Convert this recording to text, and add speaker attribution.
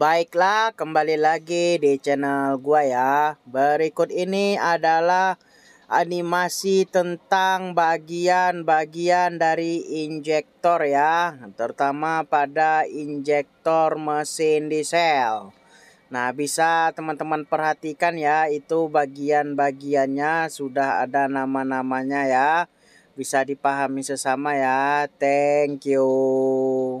Speaker 1: Baiklah, kembali lagi di channel gua ya. Berikut ini adalah animasi tentang bagian-bagian dari injektor ya, terutama pada injektor mesin diesel. Nah, bisa teman-teman perhatikan ya, itu bagian-bagiannya sudah ada nama-namanya ya. Bisa dipahami sesama ya. Thank you.